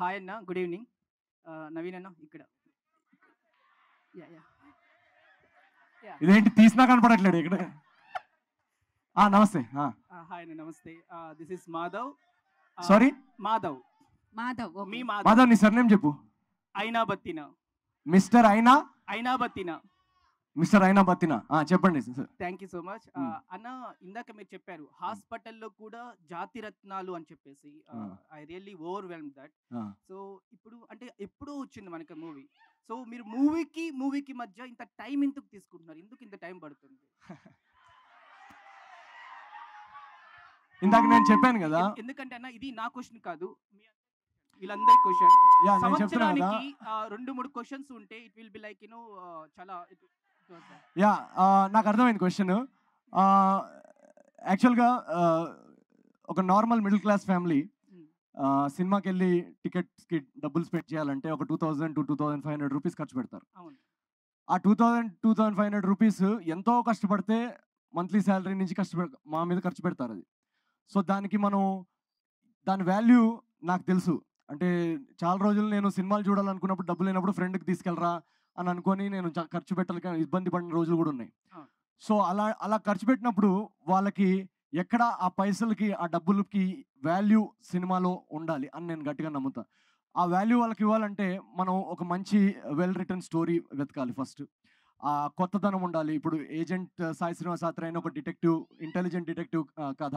hi అన్న good evening Naveen అన్న ఇక్కడ ఇదేంటి తీసినా కనపడట్లేదు ఇక్కడ నమస్తే హాయ్ అన్న నమస్తే this is Madhav sorry Madhav Madhav మీ మాధవ్ నీ సర్నేమ్ చెప్పు అయినా బత్తిన మిస్టర్ ఐనా అయినా బత్తిన మిస్టర్ అయినా బతిన చెప్పండి థ్యాంక్ యూ సో మచ్ అన్న ఇందాక మీరు చెప్పారు హాస్పిటల్లో కూడా జాతి రత్నాలు అని చెప్పేసి I really welcome that so ఇప్పుడు అంటే ఎప్పుడూ వచ్చింది మనకి మూవీ సో మీరు మూవీకి మూవీకి మధ్య ఇంత టైం ఎందుకు తీసుకుంటున్నారు ఎందుకు ఇంత టైం పడుతుంది ఇందాక నేను చెప్పాను కదా ఎందుకంటే అన్న ఇది నా క్వశ్చన్ కాదు వీళ్ళందరి క్వశ్చన్ సంవత్సరానికి రెండు మూడు క్వశ్చన్స్ ఉంటే it will be like you know చాలా యా నాకు అర్థమైంది క్వశ్చన్ యాక్చువల్గా ఒక నార్మల్ మిడిల్ క్లాస్ ఫ్యామిలీ సినిమాకి వెళ్ళి టికెట్స్కి డబ్బులు స్పెండ్ చేయాలంటే ఒక two thousand to two thousand five hundred rupees ఖర్చు పెడతారు ఆ two thousand two thousand five hundred rupees ఎంతో కష్టపడితే మంత్లీ శాలరీ నుంచి కష్టపడ మా మీద ఖర్చు పెడతారు అది సో దానికి మనం దాని వాల్యూ నాకు తెలుసు అంటే చాలా రోజులు నేను సినిమాలు చూడాలనుకున్నప్పుడు డబ్బు లేనప్పుడు ఫ్రెండ్కి తీసుకెళ్ళరా అని అనుకొని నేను ఖర్చు పెట్టాలి ఇబ్బంది పడిన రోజులు కూడా ఉన్నాయి సో అలా అలా ఖర్చు పెట్టినప్పుడు వాళ్ళకి ఎక్కడ ఆ పైసలకి ఆ డబ్బులకి వాల్యూ సినిమాలో ఉండాలి అని నేను గట్టిగా నమ్ముతా ఆ వాల్యూ వాళ్ళకి ఇవ్వాలంటే మనం ఒక మంచి వెల్ రిటర్న్ స్టోరీ వెతకాలి ఫస్ట్ ఆ కొత్తదనం ఉండాలి ఇప్పుడు ఏజెంట్ సాయి శ్రీనివాస్ ఆత్ర అయిన ఒక డిటెక్టివ్ ఇంటెలిజెంట్ డిటెక్టివ్ కథ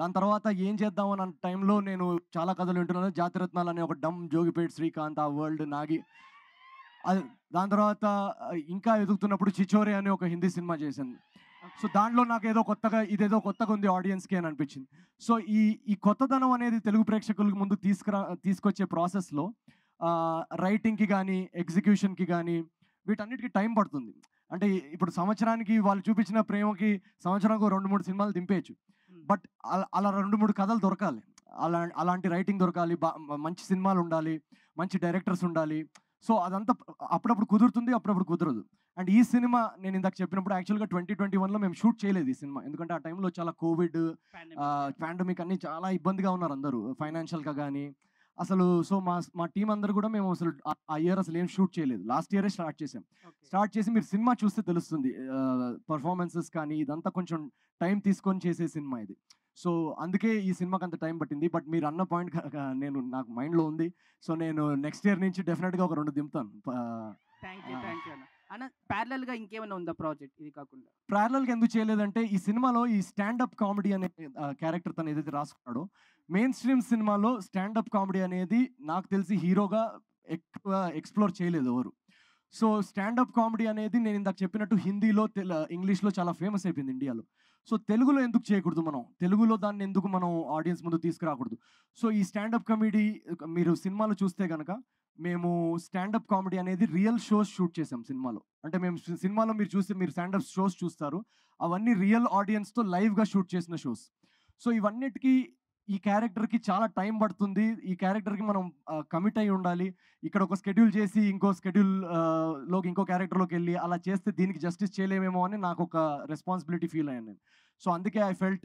దాని తర్వాత ఏం చేద్దాం అన్న టైంలో నేను చాలా కథలు వింటున్నాను జాతిరత్నాలు అనే ఒక డమ్ జోగిపేట్ శ్రీకాంత్ ఆ వరల్డ్ నాగి దాని తర్వాత ఇంకా ఎదుగుతున్నప్పుడు చిచోరే అనే ఒక హిందీ సినిమా చేసింది సో దాంట్లో నాకు ఏదో కొత్తగా ఇదేదో కొత్తగా ఉంది ఆడియన్స్కి అని అనిపించింది సో ఈ ఈ కొత్తదనం అనేది తెలుగు ప్రేక్షకులకు ముందు తీసుకురా తీసుకొచ్చే ప్రాసెస్లో రైటింగ్కి కానీ ఎగ్జిక్యూషన్కి కానీ వీటన్నిటికీ టైం పడుతుంది అంటే ఇప్పుడు సంవత్సరానికి వాళ్ళు చూపించిన ప్రేమకి సంవత్సరానికి రెండు మూడు సినిమాలు దింపేయచ్చు బట్ అలా రెండు మూడు కథలు దొరకాలి అలా అలాంటి రైటింగ్ దొరకాలి మంచి సినిమాలు ఉండాలి మంచి డైరెక్టర్స్ ఉండాలి సో అదంతా అప్పుడప్పుడు కుదురుతుంది అప్పుడప్పుడు కుదరదు అండ్ ఈ సినిమా నేను ఇందాక చెప్పినప్పుడు యాక్చువల్గా ట్వంటీ ట్వంటీ వన్లో మేము షూట్ చేయలేదు ఈ సినిమా ఎందుకంటే ఆ టైంలో చాలా కోవిడ్ పాండమిక్ అన్ని చాలా ఇబ్బందిగా ఉన్నారు అందరూ ఫైనాన్షియల్గా కానీ అసలు సో మా మా టీం అందరు కూడా మేము అసలు ఆ ఇయర్ అసలు ఏం షూట్ చేయలేదు లాస్ట్ ఇయరే స్టార్ట్ చేసాం స్టార్ట్ చేసి మీరు సినిమా చూస్తే తెలుస్తుంది పర్ఫార్మెన్సెస్ కానీ ఇదంతా కొంచెం టైం తీసుకొని చేసే సినిమా ఇది సో అందుకే ఈ సినిమాకి అంత టైం పట్టింది బట్ మీరు అన్న పాయింట్ నేను నాకు మైండ్లో ఉంది సో నేను నెక్స్ట్ ఇయర్ నుంచి డెఫినెట్గా ఒక రెండు దింపుతాను థ్యాంక్ యూ థ్యాంక్ యూ ఇంకేమైనా ఉందా ప్రాజెక్ట్ ఇది కాకుండా ప్యారలల్ ఎందుకు చేయలేదంటే ఈ సినిమాలో ఈ స్టాండప్ కామెడీ అనే క్యారెక్టర్ తను ఏదైతే రాసుకున్నాడో మెయిన్ స్ట్రీమ్ సినిమాలో స్టాండప్ కామెడీ అనేది నాకు తెలిసి హీరోగా ఎక్కువ ఎక్స్ప్లోర్ చేయలేదు ఎవరు సో స్టాండప్ కామెడీ అనేది నేను ఇందాక చెప్పినట్టు హిందీలో తెల ఇంగ్లీష్లో చాలా ఫేమస్ అయిపోయింది ఇండియాలో సో తెలుగులో ఎందుకు చేయకూడదు మనం తెలుగులో దాన్ని ఎందుకు మనం ఆడియన్స్ ముందు తీసుకురాకూడదు సో ఈ స్టాండప్ కామెడీ మీరు సినిమాలు చూస్తే కనుక మేము స్టాండప్ కామెడీ అనేది రియల్ షోస్ షూట్ చేసాం సినిమాలో అంటే మేము సినిమాలో మీరు చూస్తే మీరు స్టాండప్ షోస్ చూస్తారు అవన్నీ రియల్ ఆడియన్స్తో లైవ్గా షూట్ చేసిన షోస్ సో ఇవన్నిటికీ ఈ క్యారెక్టర్ కి చాలా టైం పడుతుంది ఈ క్యారెక్టర్ కి మనం కమిట్ అయి ఉండాలి ఇక్కడ ఒక స్కెడ్యూల్ చేసి ఇంకో స్కెడ్యూల్ లో ఇంకో క్యారెక్టర్ లోకి వెళ్ళి అలా చేస్తే దీనికి జస్టిస్ చేయలేమేమో అని నాకు ఒక రెస్పాన్సిబిలిటీ ఫీల్ అయ్యాను నేను సో అందుకే ఐ ఫెల్ట్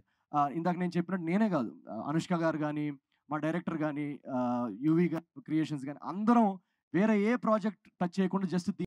ఇందాక నేను చెప్పినట్టు నేనే కాదు అనుష్క గారు కానీ మా డైరెక్టర్ కానీ గారు క్రియేషన్స్ కానీ అందరం వేరే ఏ ప్రాజెక్ట్ టచ్ చేయకుండా జస్ట్